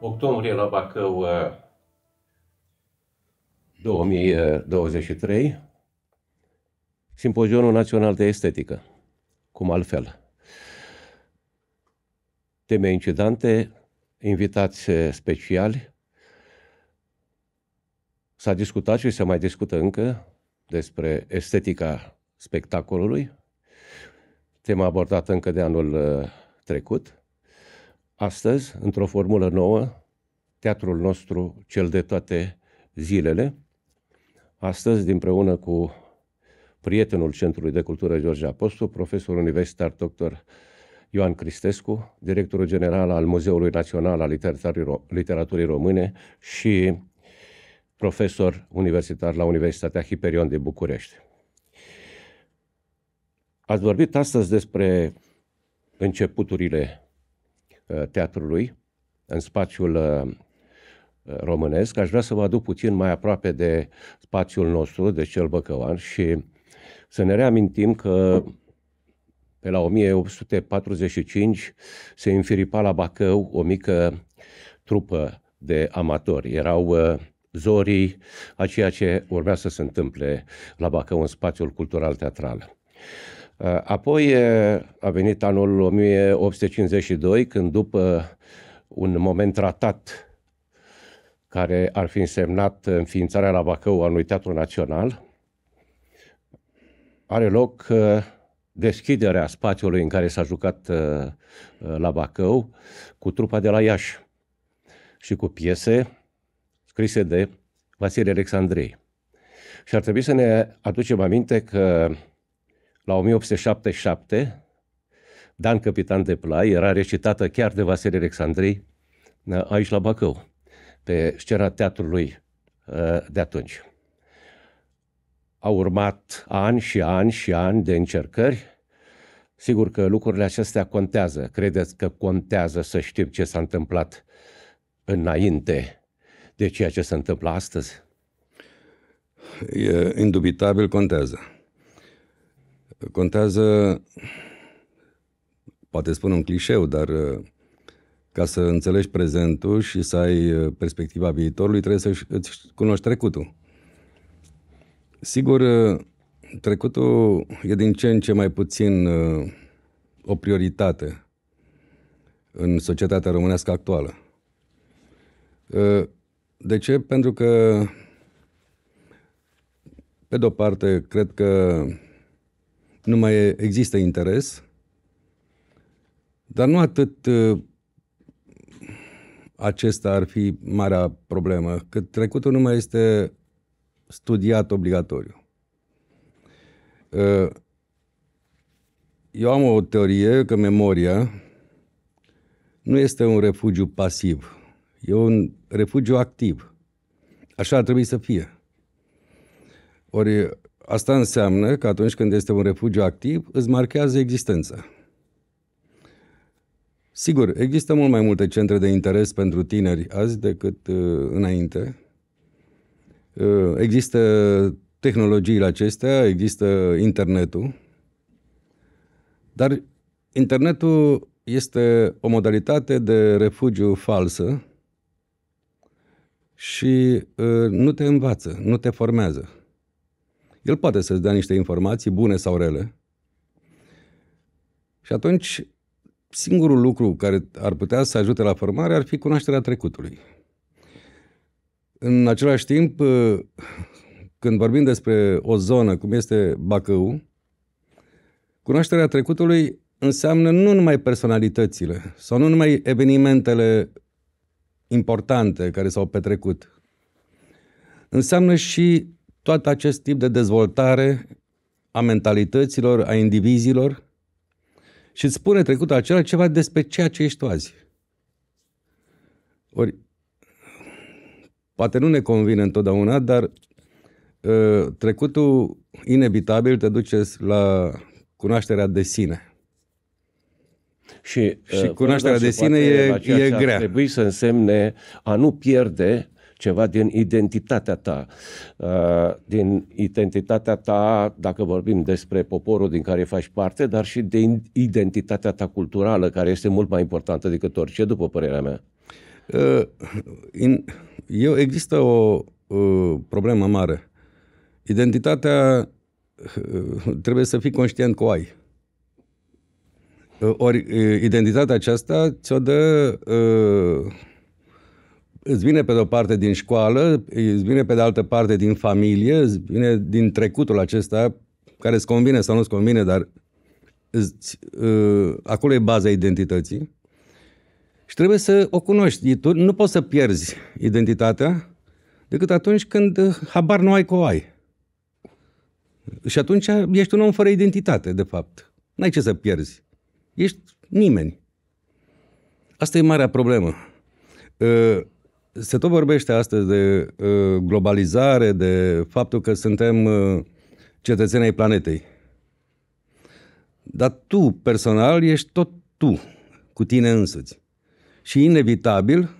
octombrie la Bacău 2023, uh, Simpozionul Național de Estetică, cum altfel. Teme incidente, invitați uh, speciali. S-a discutat și se mai discută încă despre estetica spectacolului, tema abordată încă de anul uh, trecut. Astăzi, într-o formulă nouă, teatrul nostru, cel de toate zilele, astăzi, împreună cu prietenul Centrului de Cultură George Apostol, profesor universitar dr. Ioan Cristescu, directorul general al Muzeului Național al Literaturii Române și profesor universitar la Universitatea Hiperion de București. Ați vorbit astăzi despre începuturile Uh, teatrului, în spațiul uh, uh, românesc, aș vrea să mă aduc puțin mai aproape de spațiul nostru, de cel băcăuan și să ne reamintim că pe la 1845 se infiripa la Bacău o mică trupă de amatori. Erau zorii a ceea ce urmea să se întâmple la Bacău în spațiul cultural teatral. Uh, apoi a venit anul 1852, când după un moment ratat care ar fi însemnat înființarea la Bacău a unui teatru național, are loc uh, deschiderea spațiului în care s-a jucat uh, la Bacău cu trupa de la Iași și cu piese scrise de Vasile Alexandrei. Și ar trebui să ne aducem aminte că la 1877, Dan Capitan de Plai era recitată chiar de Vasile Alexandrei uh, aici la Bacău, pe scena teatrului uh, de atunci. Au urmat ani și ani și ani de încercări. Sigur că lucrurile acestea contează. Credeți că contează să știm ce s-a întâmplat înainte de ceea ce se întâmplă astăzi? E indubitabil contează contează, poate spun un clișeu, dar uh, ca să înțelegi prezentul și să ai uh, perspectiva viitorului, trebuie să îți cunoști trecutul. Sigur, uh, trecutul e din ce în ce mai puțin o prioritate în societatea românească actuală. De ce? Pentru că, pe de-o parte, cred că nu mai există interes, dar nu atât ă, acesta ar fi marea problemă, că trecutul nu mai este studiat obligatoriu. Ă, eu am o teorie că memoria nu este un refugiu pasiv, e un refugiu activ. Așa ar trebui să fie. Ori Asta înseamnă că atunci când este un refugiu activ, îți marchează existența. Sigur, există mult mai multe centre de interes pentru tineri azi decât uh, înainte. Uh, există tehnologiile acestea, există internetul, dar internetul este o modalitate de refugiu falsă și uh, nu te învață, nu te formează el poate să-ți dea niște informații, bune sau rele. Și atunci, singurul lucru care ar putea să ajute la formare ar fi cunoașterea trecutului. În același timp, când vorbim despre o zonă cum este Bacău, cunoașterea trecutului înseamnă nu numai personalitățile sau nu numai evenimentele importante care s-au petrecut. Înseamnă și tot acest tip de dezvoltare a mentalităților, a indivizilor și îți spune trecutul acela ceva despre ceea ce ești tu azi. Ori, poate nu ne convine întotdeauna, dar ă, trecutul inevitabil te duce la cunoașterea de sine. Și, ă, și cunoașterea de sine e, e grea. Trebuie să însemne a nu pierde ceva din identitatea ta. Uh, din identitatea ta, dacă vorbim despre poporul din care faci parte, dar și de identitatea ta culturală, care este mult mai importantă decât orice, după părerea mea. Uh, eu există o problemă mare. Identitatea uh, trebuie să fii conștient că o ai. Ori identitatea aceasta ți-o dă uh, îți vine pe de-o parte din școală, îți vine pe de altă parte din familie, îți vine din trecutul acesta, care îți convine sau nu îți convine, dar îți, uh, acolo e baza identității. Și trebuie să o cunoști. Tu nu poți să pierzi identitatea decât atunci când habar nu ai cu o ai. Și atunci ești un om fără identitate, de fapt. N-ai ce să pierzi. Ești nimeni. Asta e marea problemă. Uh, se tot vorbește astăzi de uh, globalizare, de faptul că suntem uh, cetățenii ai planetei. Dar tu, personal, ești tot tu, cu tine însuți. Și inevitabil,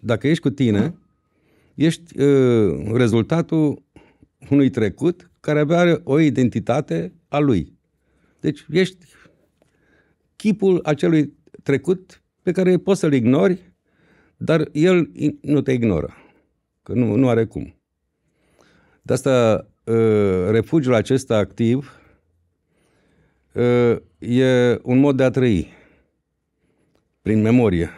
dacă ești cu tine, ești uh, rezultatul unui trecut care avea are o identitate a lui. Deci ești chipul acelui trecut pe care poți să-l ignori dar el nu te ignoră, că nu, nu are cum. De asta, ă, refugiul acesta activ ă, e un mod de a trăi prin memorie.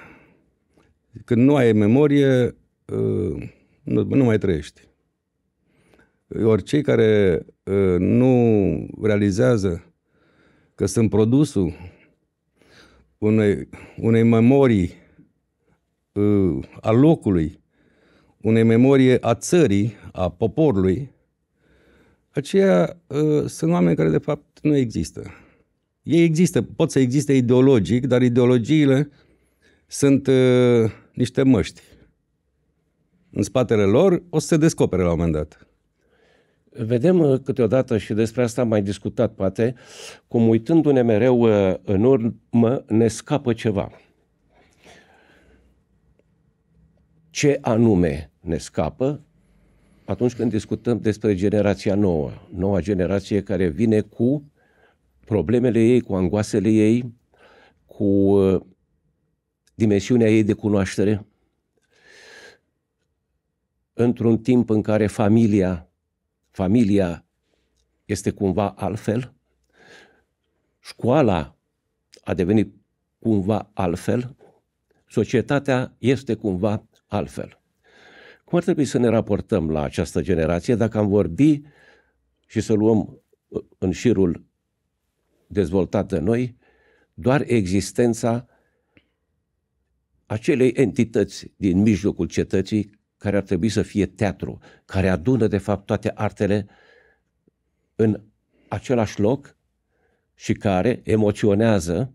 Când nu ai memorie, ă, nu, nu mai trăiești. Ori cei care nu realizează că sunt produsul unei, unei memorii Uh, a locului, unei memorie a țării, a poporului, aceia uh, sunt oameni care de fapt nu există. Ei există, pot să existe ideologic, dar ideologiile sunt uh, niște măști. În spatele lor o să se descopere la un moment dat. Vedem uh, câteodată și despre asta am mai discutat poate, cum uitându-ne mereu în urmă ne scapă ceva. ce anume ne scapă atunci când discutăm despre generația nouă, noua generație care vine cu problemele ei, cu angoasele ei, cu uh, dimensiunea ei de cunoaștere, într-un timp în care familia, familia este cumva altfel, școala a devenit cumva altfel, societatea este cumva altfel. Cum ar trebui să ne raportăm la această generație dacă am vorbi și să luăm uh, în șirul dezvoltat de noi doar existența acelei entități din mijlocul cetății care ar trebui să fie teatru, care adună de fapt toate artele în același loc și care emoționează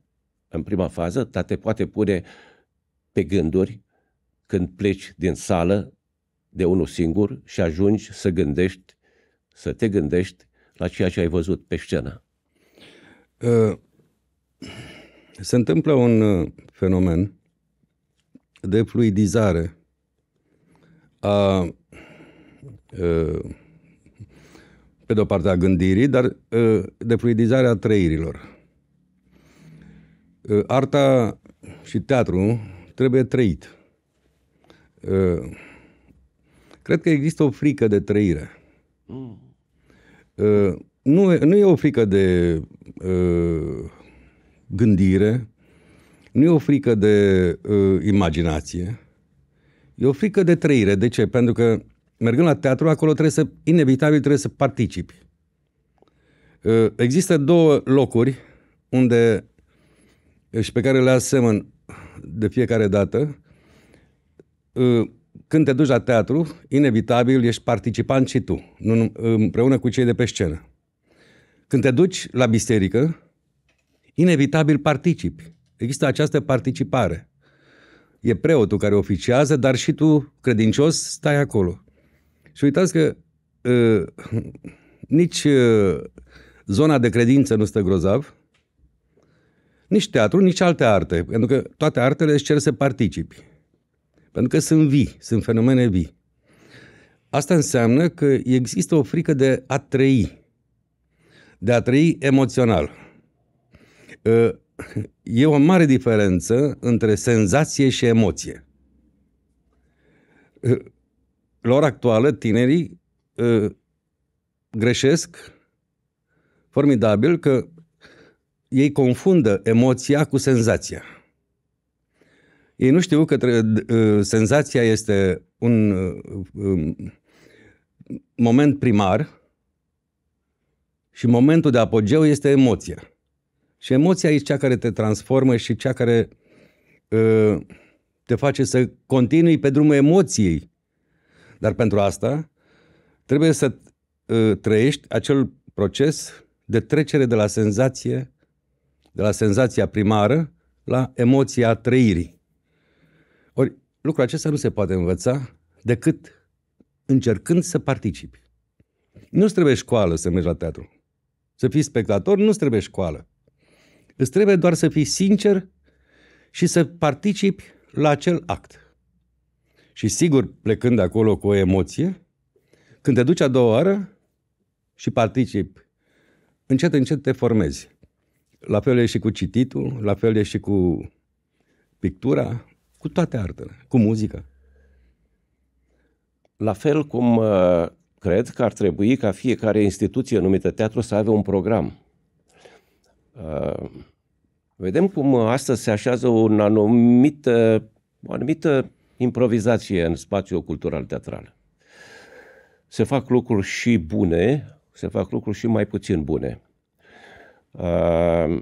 în prima fază, dar te poate pune pe gânduri, când pleci din sală de unul singur și ajungi să gândești, să te gândești la ceea ce ai văzut pe scenă? Ă, se întâmplă un ă, fenomen de fluidizare a, ă, pe de o parte a gândirii, dar de fluidizare a trăirilor. Arta și teatru trebuie trăit. Uh, cred că există o frică de trăire. Mm. Uh, nu, nu e o frică de uh, gândire, nu e o frică de imaginație, e o frică de trăire. De ce? Pentru că mergând la teatru, acolo trebuie să, inevitabil trebuie să participi. Există două locuri unde și pe care le asemăn de fiecare dată, Ă, când te duci la teatru, inevitabil ești participant și tu, împreună cu cei de pe scenă. Când te duci la biserică, inevitabil participi. Există această participare. E preotul care oficiază, dar și tu, credincios, stai acolo. Și uitați că ă, nici ă, zona de credință nu stă grozav, nici teatru, nici alte arte, pentru că toate artele își cer să participi. Pentru că sunt vii, sunt fenomene vii. Asta înseamnă că există o frică de a trăi, de a trăi emoțional. Ă, e o mare diferență între senzație și emoție. Ă, la ora actuală, tinerii ă, greșesc formidabil că ei confundă emoția cu senzația. Ei nu știu că ă, senzația este un ă, ă, moment primar și momentul de apogeu este emoția. Și emoția e cea care te transformă și cea care te face să continui pe drumul emoției. Dar pentru asta trebuie să trăiești acel proces de trecere de la senzație, de la senzația primară la emoția trăirii. Lucrul acesta nu se poate învăța decât încercând să participi. Nu-ți trebuie școală să mergi la teatru. Să fii spectator nu-ți trebuie școală. Îți trebuie doar să fii sincer și să participi la acel act. Și sigur, plecând de acolo cu o emoție, când te duci a doua oară și participi, încet, încet te formezi. La fel e și cu cititul, la fel e și cu pictura, cu toate artele, cu muzica. La fel cum uh, cred că ar trebui ca fiecare instituție numită teatru să aibă un program. Uh, vedem cum astăzi se așează un anumit, uh, o anumită improvizație în spațiul cultural teatral. Se fac lucruri și bune, se fac lucruri și mai puțin bune. Uh,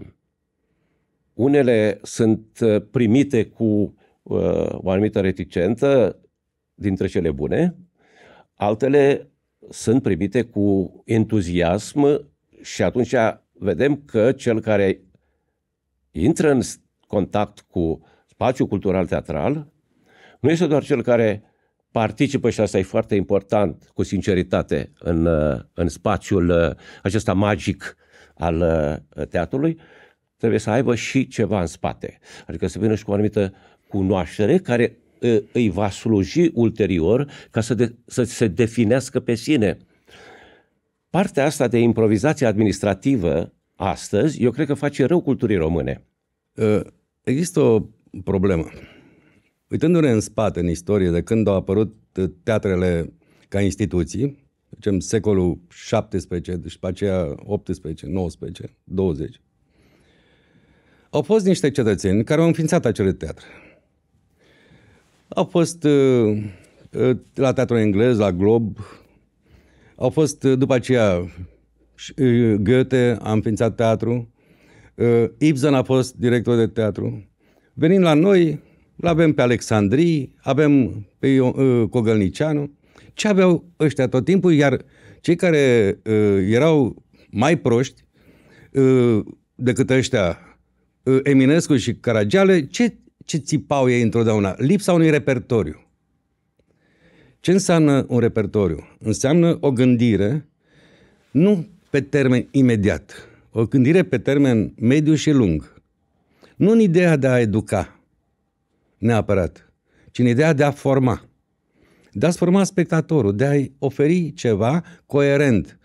unele sunt primite cu o anumită reticență dintre cele bune, altele sunt primite cu entuziasm și atunci vedem că cel care intră în contact cu spațiul cultural teatral nu este doar cel care participă, și asta e foarte important, cu sinceritate în, în spațiul acesta magic al uh, teatrului, trebuie să aibă și ceva în spate. Adică să vină și cu o anumită uh, cunoaștere care îi va sluji ulterior ca să, de, să se definească pe sine. Partea asta de improvizație administrativă astăzi, eu cred că face rău culturii române. Există o problemă. Uitându-ne în spate, în istorie, de când au apărut teatrele ca instituții, zicem secolul 17, și deci după aceea 18, 19, 20, au fost niște cetățeni care au înființat acele teatre au fost uh, uh, la teatrul englez, la Glob. Au fost uh, după aceea uh, Goethe a înființat teatru. Uh, Ibsen a fost director de teatru. Venind la noi, îl avem pe Alexandrii, avem pe uh, Cogălnicianu. Ce aveau ăștia tot timpul? Iar cei care uh, erau mai proști uh, decât ăștia, uh, Eminescu și Caragiale, ce ce țipau ei întotdeauna? Lipsa unui repertoriu. Ce înseamnă un repertoriu? Înseamnă o gândire, nu pe termen imediat, o gândire pe termen mediu și lung. Nu în ideea de a educa, neapărat, ci în ideea de a forma. De a-ți forma spectatorul, de a-i oferi ceva coerent.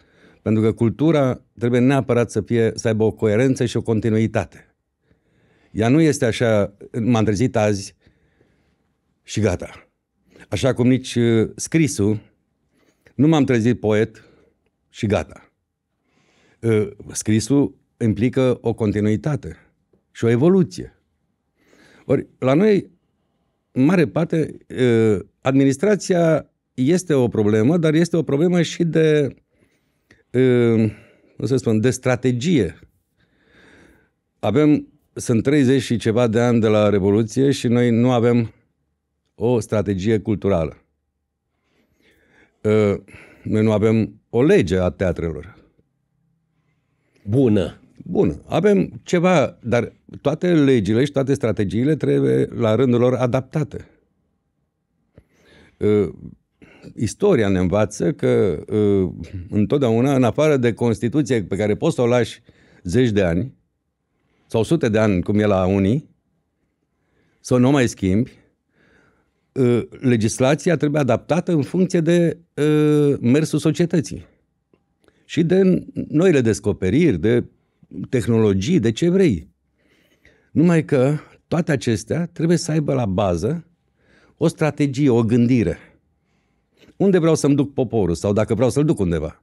Pentru că cultura trebuie neapărat să, fie, să aibă o coerență și o continuitate. Ea nu este așa, m-am trezit azi și gata. Așa cum nici uh, scrisul, nu m-am trezit poet și gata. Uh, scrisul implică o continuitate și o evoluție. Ori, la noi, în mare parte, uh, administrația este o problemă, dar este o problemă și de, nu să spun, de strategie. Avem sunt 30 și ceva de ani de la Revoluție și noi nu avem o strategie culturală. Uh, noi nu avem o lege a teatrelor. Bună. Bună. Avem ceva, dar toate legile și toate strategiile trebuie la rândul lor adaptate. Uh, istoria ne învață că uh, întotdeauna, în afară de Constituție pe care poți să o lași zeci de ani, sau sute de ani, cum e la unii, să nu mai schimbi, ă, legislația trebuie adaptată în funcție de ă, mersul societății și de noile descoperiri, de tehnologii, de ce vrei. Numai că toate acestea trebuie să aibă la bază o strategie, o gândire. Unde vreau să-mi duc poporul sau dacă vreau să-l duc undeva.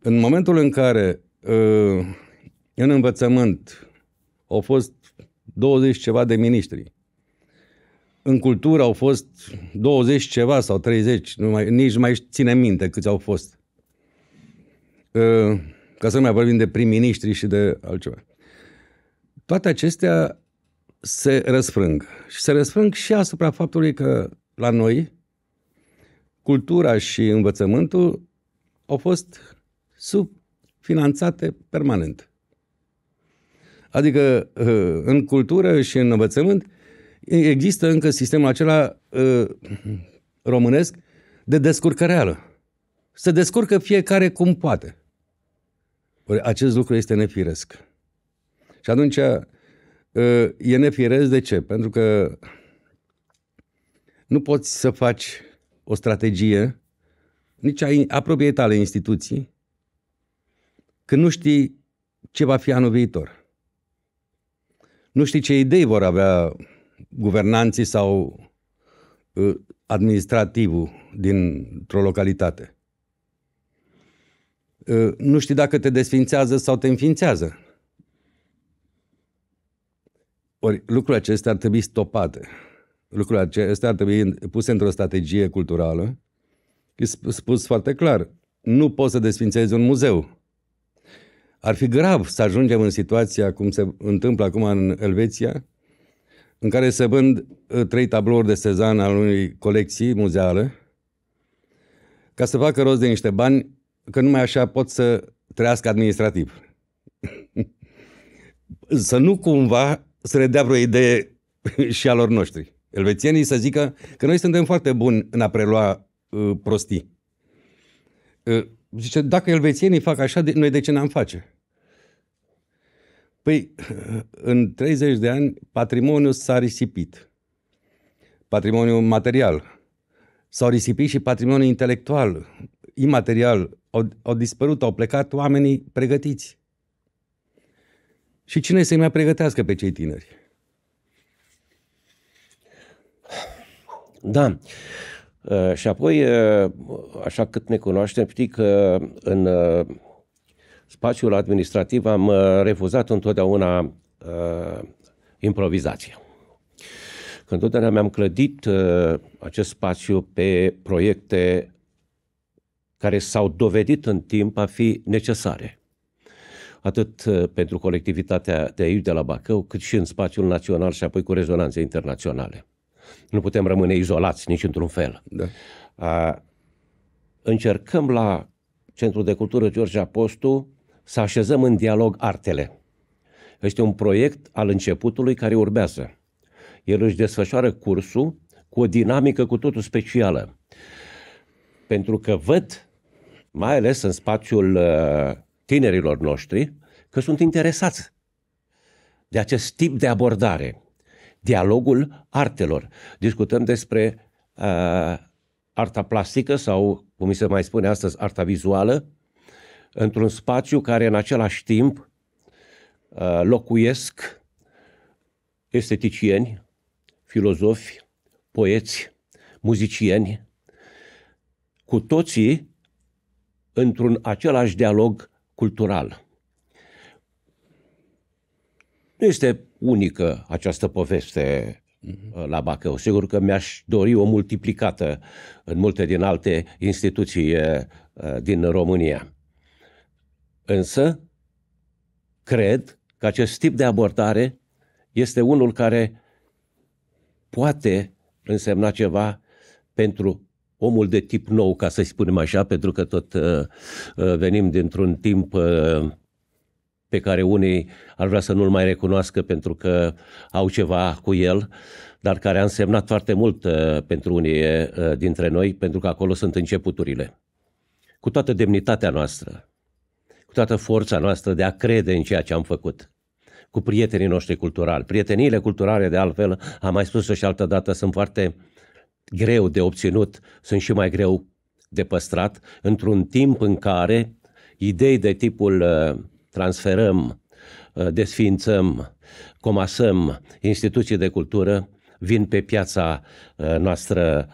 În momentul în care uh, în învățământ au fost 20 ceva de miniștri. În cultură au fost 20 ceva sau 30, nu mai, nici mai ține minte câți au fost. Ă, ca să nu mai vorbim de prim-ministri și de altceva. Toate acestea se răsfrâng. Și se răsfrâng și asupra faptului că la noi cultura și învățământul au fost subfinanțate permanent. Adică uh, în cultură și în învățământ există încă sistemul acela uh, românesc de descurcăreală. Se descurcă fiecare cum poate. Ori acest lucru este nefiresc. Și atunci uh, e nefiresc de ce? Pentru că nu poți să faci o strategie nici a apropiei tale instituții când nu știi ce va fi anul viitor. Nu știi ce idei vor avea guvernanții sau uh, administrativul dintr-o localitate. Uh, nu știi dacă te desfințează sau te înființează. Ori lucrurile acestea ar trebui stopate. Lucrurile acestea ar trebui puse într-o strategie culturală. E spus foarte clar, nu poți să desfințezi un muzeu. Ar fi grav să ajungem în situația, cum se întâmplă acum în Elveția, în care se vând uh, trei tablouri de Sezan al unei colecții muzeală, ca să facă rost de niște bani, că numai așa pot să trăiască administrativ. să nu cumva să redea vreo idee și alor noștri. Elvețienii să zică că noi suntem foarte buni în a prelua uh, prostii. Uh, zice, dacă elvețienii fac așa, noi de ce n-am face? Păi, în 30 de ani, patrimoniul s-a risipit. Patrimoniul material. S-au risipit și patrimoniul intelectual, imaterial. Au, au dispărut, au plecat oamenii pregătiți. Și cine să-i mai pregătească pe cei tineri? Da. Uh, și apoi, uh, așa cât ne cunoaștem, știi că în uh, spațiul administrativ am uh, refuzat întotdeauna uh, improvizația. Când întotdeauna mi-am clădit uh, acest spațiu pe proiecte care s-au dovedit în timp a fi necesare. Atât uh, pentru colectivitatea de aici, de la Bacău, cât și în spațiul național și apoi cu rezonanțe internaționale. Nu putem rămâne izolați nici într-un fel. Da. Uh, încercăm la Centrul de Cultură George Apostu să așezăm în dialog artele. Este un proiect al începutului care urmează. El își desfășoară cursul cu o dinamică cu totul specială. Pentru că văd, mai ales în spațiul uh, tinerilor noștri, că sunt interesați de acest tip de abordare. Dialogul artelor. Discutăm despre uh, arta plastică sau, cum mi se mai spune astăzi, arta vizuală, într-un spațiu care în același timp uh, locuiesc esteticieni, filozofi, poeți, muzicieni, cu toții într-un același dialog cultural. Nu este unică această poveste uh, la Bacău. Sigur că mi-aș dori o multiplicată în multe din alte instituții uh, din România. Însă, cred că acest tip de abordare este unul care poate însemna ceva pentru omul de tip nou, ca să spunem așa, pentru că tot uh, uh, venim dintr-un timp uh, pe care unii ar vrea să nu-l mai recunoască pentru că au ceva cu el, dar care a însemnat foarte mult uh, pentru unii uh, dintre noi, pentru că acolo sunt începuturile. Cu toată demnitatea noastră, toată forța noastră de a crede în ceea ce am făcut cu prietenii noștri culturali. Prieteniile culturale, de altfel, am mai spus-o și altă dată, sunt foarte greu de obținut, sunt și mai greu de păstrat, într-un timp în care idei de tipul uh, transferăm, uh, desfințăm, comasăm instituții de cultură vin pe piața uh, noastră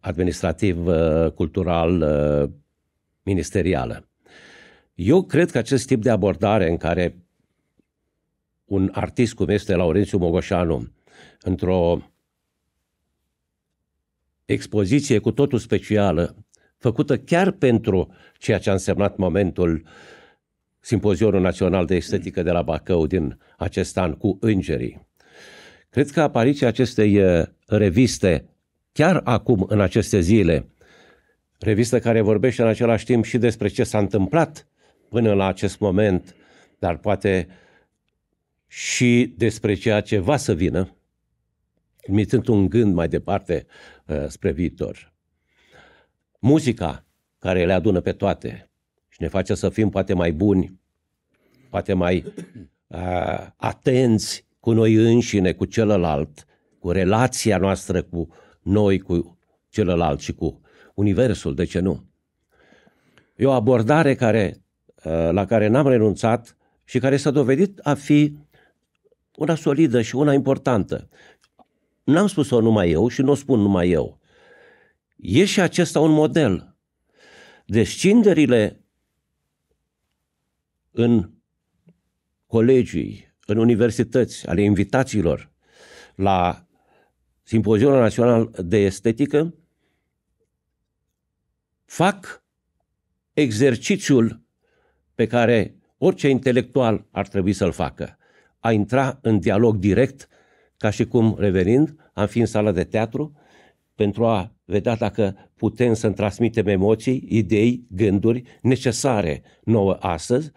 administrativ-cultural ministerială. Eu cred că acest tip de abordare în care un artist cum este Laurențiu Mogoșanu, într-o expoziție cu totul specială, făcută chiar pentru ceea ce a însemnat momentul Simpozionul Național de Estetică de la Bacău din acest an cu îngerii. Cred că apariția acestei uh, reviste, chiar acum, în aceste zile, revistă care vorbește în același timp și despre ce s-a întâmplat până la acest moment, dar poate și despre ceea ce va să vină, trimițând un gând mai departe uh, spre viitor. Muzica care le adună pe toate și ne face să fim poate mai buni, poate mai uh, atenți cu noi înșine, cu celălalt, cu relația noastră cu noi, cu celălalt și cu Universul, de ce nu? E o abordare care Uh, la care n-am renunțat și care s-a dovedit a fi una solidă și una importantă. N-am spus-o numai eu și nu o spun numai eu. E și acesta un model. Descinderile în colegii, în universități, ale invitațiilor la Simpozionul Național de Estetică fac exercițiul pe care orice intelectual ar trebui să-l facă. A intra în dialog direct, ca și cum, revenind, am fi în sală de teatru, pentru a vedea dacă putem să-mi transmitem emoții, idei, gânduri necesare nouă astăzi.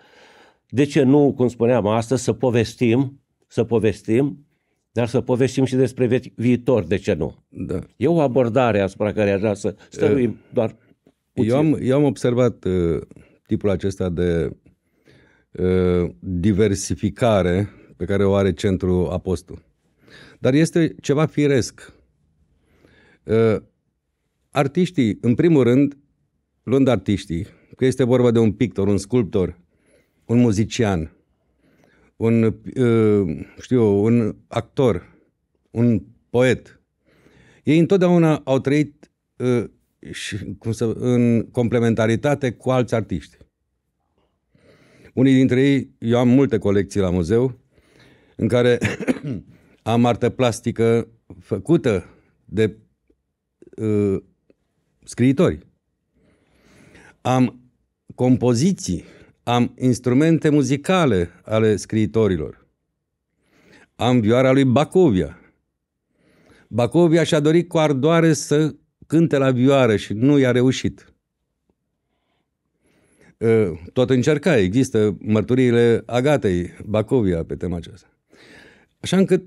De ce nu, cum spuneam astăzi, să povestim, să povestim, dar să povestim și despre viitor, de ce nu? Da. E o abordare asupra care aș vrea să stăruim doar puțin. Eu am, eu am observat uh tipul acesta de uh, diversificare pe care o are centru apostol. Dar este ceva firesc. Uh, artiștii, în primul rând, luând artiștii, că este vorba de un pictor, un sculptor, un muzician, un, știu un actor, un poet. Ei întotdeauna au trăit și, cum să, în complementaritate cu alți artiști. Unii dintre ei, eu am multe colecții la muzeu, în care am artă plastică făcută de uh, scriitori. Am compoziții, am instrumente muzicale ale scriitorilor. Am vioara lui Bacovia. Bacovia și-a dorit cu ardoare să cânte la vioară și nu i-a reușit. Ă, tot încerca. Există mărturiile Agatei Bacovia pe tema aceasta. Așa încât,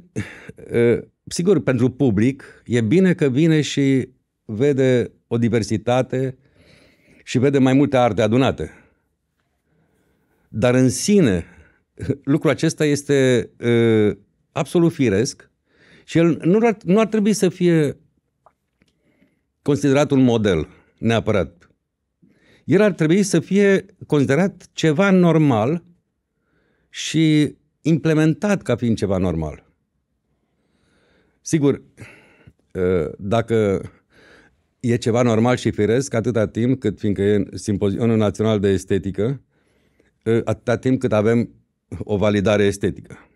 ă, sigur, pentru public e bine că vine și vede o diversitate și vede mai multe arte adunate. Dar în sine, lucrul acesta este uh, absolut firesc și el nu ar, nu ar trebui să fie considerat un model neapărat el ar trebui să fie considerat ceva normal și implementat ca fiind ceva normal. Sigur, ă, dacă e ceva normal și firesc atâta timp cât, fiindcă e simpozionul național de estetică, ă, atâta timp cât avem o validare estetică.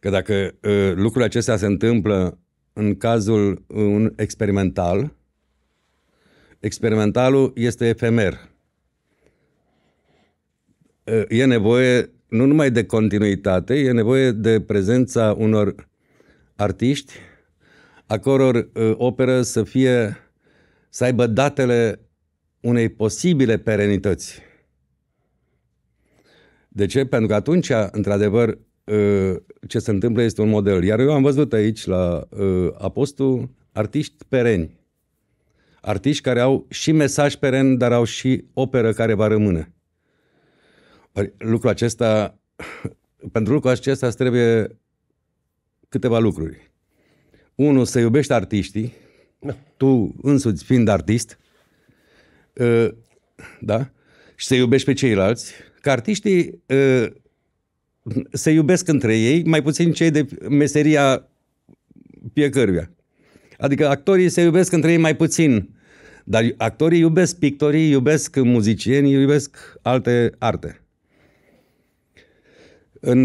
Că dacă ă, lucrurile acestea se întâmplă în cazul un experimental, experimentalul este efemer. E nevoie nu numai de continuitate, e nevoie de prezența unor artiști, a căror uh, operă să fie, să aibă datele unei posibile perenități. De ce? Pentru că atunci, într-adevăr, uh, ce se întâmplă este un model. Iar eu am văzut aici, la uh, Apostul, artiști pereni artiști care au și mesaj peren, dar au și operă care va rămâne. lucrul acesta, pentru lucrul acesta îți trebuie câteva lucruri. Unu să iubești artiștii, da. tu însuți fiind artist, ă, da? Și să iubești pe ceilalți, că artiștii ă, se iubesc între ei, mai puțin cei de meseria fiecăruia. Adică actorii se iubesc între ei mai puțin dar actorii iubesc pictorii, iubesc muzicieni, iubesc alte arte. În,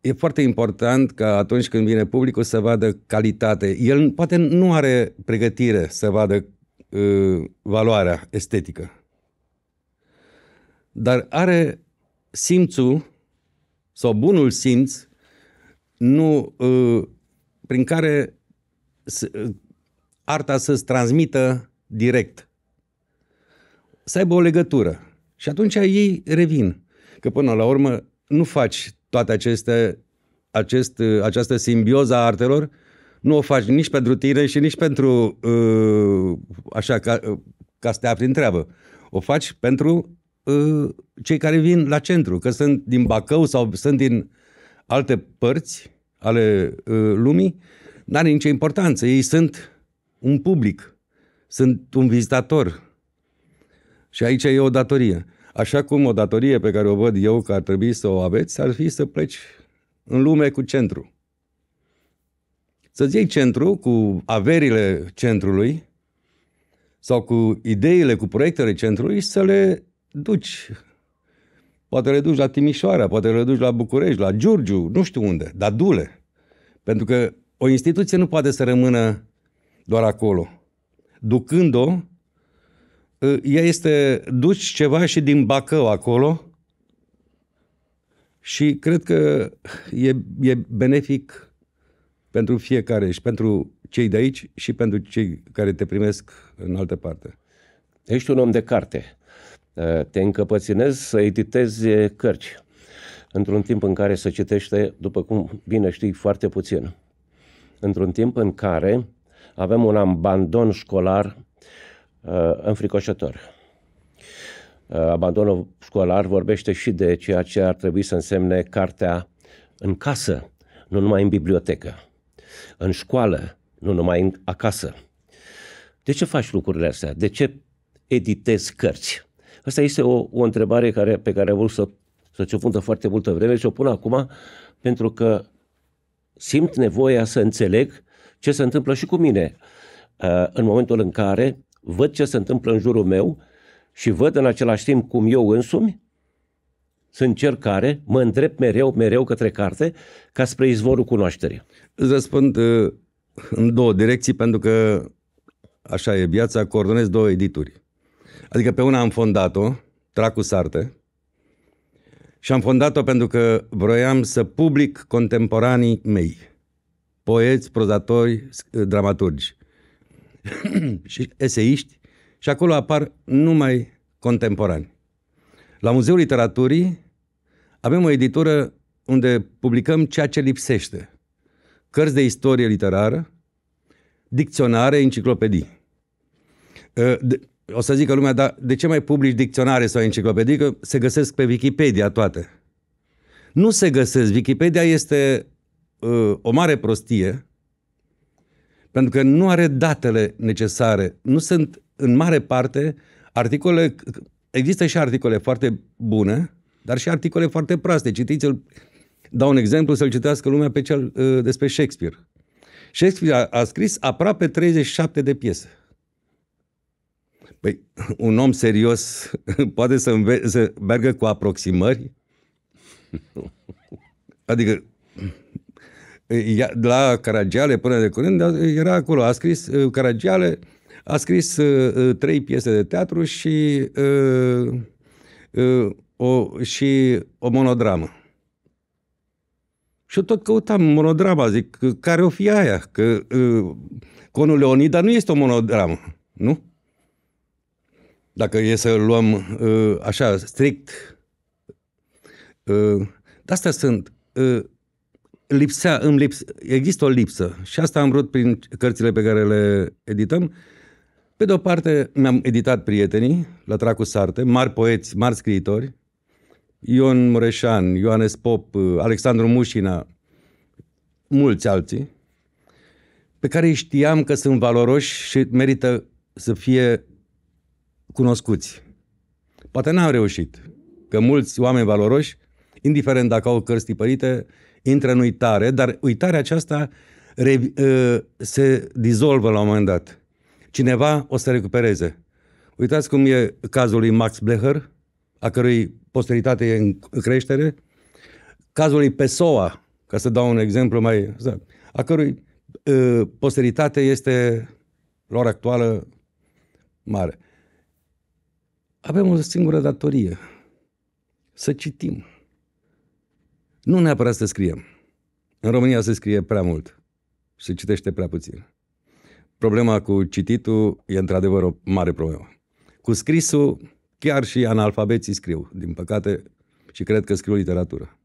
e foarte important ca atunci când vine publicul să vadă calitate. El poate nu are pregătire să vadă uh, valoarea estetică, dar are simțul sau bunul simț nu, uh, prin care arta să-ți transmită direct. Să aibă o legătură. Și atunci ei revin. Că până la urmă nu faci toate aceste, acest, această simbioză a artelor, nu o faci nici pentru tine și nici pentru uh, așa ca, uh, ca să te afli în treabă. O faci pentru uh, cei care vin la centru, că sunt din Bacău sau sunt din alte părți ale lumii, n-are nicio importanță. Ei sunt un public, sunt un vizitator. Și aici e o datorie. Așa cum o datorie pe care o văd eu că ar trebui să o aveți, ar fi să pleci în lume cu centru. Să-ți iei centru cu averile centrului sau cu ideile, cu proiectele centrului să le duci. Poate le duci la Timișoara, poate le duci la București, la Giurgiu, nu știu unde, dar dule. Pentru că o instituție nu poate să rămână doar acolo. Ducând-o, ă, ea este, duci ceva și din Bacău acolo și cred că e, e benefic pentru fiecare și pentru cei de aici și pentru cei care te primesc în altă parte. Ești un om de carte. Ă, te încăpăținezi să editezi cărți într-un timp în care se citește, după cum bine știi, foarte puțin. Într-un timp în care avem un abandon școlar uh, înfricoșător. Uh, abandonul școlar vorbește și de ceea ce ar trebui să însemne cartea în casă, nu numai în bibliotecă, în școală, nu numai în, acasă. De ce faci lucrurile astea? De ce editezi cărți? Asta este o, o întrebare care, pe care vreau să, să ți-o pun de foarte multă vreme și o pun acum pentru că simt nevoia să înțeleg ce se întâmplă și cu mine uh, în momentul în care văd ce se întâmplă în jurul meu și văd în același timp cum eu însumi sunt cel care mă îndrept mereu, mereu către carte ca spre izvorul cunoașterii. Îți răspund uh, în două direcții pentru că așa e viața, coordonez două edituri. Adică pe una am fondat-o, Tracu Sarte, și am fondat-o pentru că vroiam să public contemporanii mei poeți, prozatori, dramaturgi și eseiști și acolo apar numai contemporani. La Muzeul Literaturii avem o editură unde publicăm ceea ce lipsește. Cărți de istorie literară, dicționare, enciclopedii. Ă, o să zică lumea, dar de ce mai publici dicționare sau enciclopedii? Că se găsesc pe Wikipedia toate. Nu se găsesc. Wikipedia este Uh, o mare prostie, pentru că nu are datele necesare. Nu sunt, în mare parte, articole... Există și articole foarte bune, dar și articole foarte proaste. Citiți-l, dau un exemplu, să-l citească lumea pe cel uh, despre Shakespeare. Shakespeare a, a scris aproape 37 de piese. Păi, un om serios poate să, înve- să meargă cu aproximări? Adică, la Caragiale până de curând, era acolo, a scris uh, Caragiale, a scris uh, uh, trei piese de teatru și, uh, uh, o, și o monodramă. Și eu tot căutam monodrama, zic, care o fi aia? Că uh, Conul Leonida nu este o monodramă, nu? Dacă e să luăm uh, așa, strict. Uh, de astea sunt uh, lipsea, îmi lips, există o lipsă și asta am vrut prin cărțile pe care le edităm. Pe de o parte, mi-am editat prietenii la Tracu Sarte, mari poeți, mari scriitori, Ion Mureșan, Ioanes Pop, Alexandru Mușina, mulți alții, pe care știam că sunt valoroși și merită să fie cunoscuți. Poate n-am reușit, că mulți oameni valoroși, indiferent dacă au cărți tipărite, intră în uitare, dar uitarea aceasta re, uh, se dizolvă la un moment dat. Cineva o să recupereze. Uitați cum e cazul lui Max Blecher, a cărui posteritate e în creștere, cazul lui Pessoa, ca să dau un exemplu mai... Exact, a cărui uh, posteritate este lor actuală mare. Avem o singură datorie, să citim. Nu neapărat să scriem. În România se scrie prea mult. Se citește prea puțin. Problema cu cititul e într-adevăr o mare problemă. Cu scrisul, chiar și analfabeții scriu, din păcate, și cred că scriu literatură.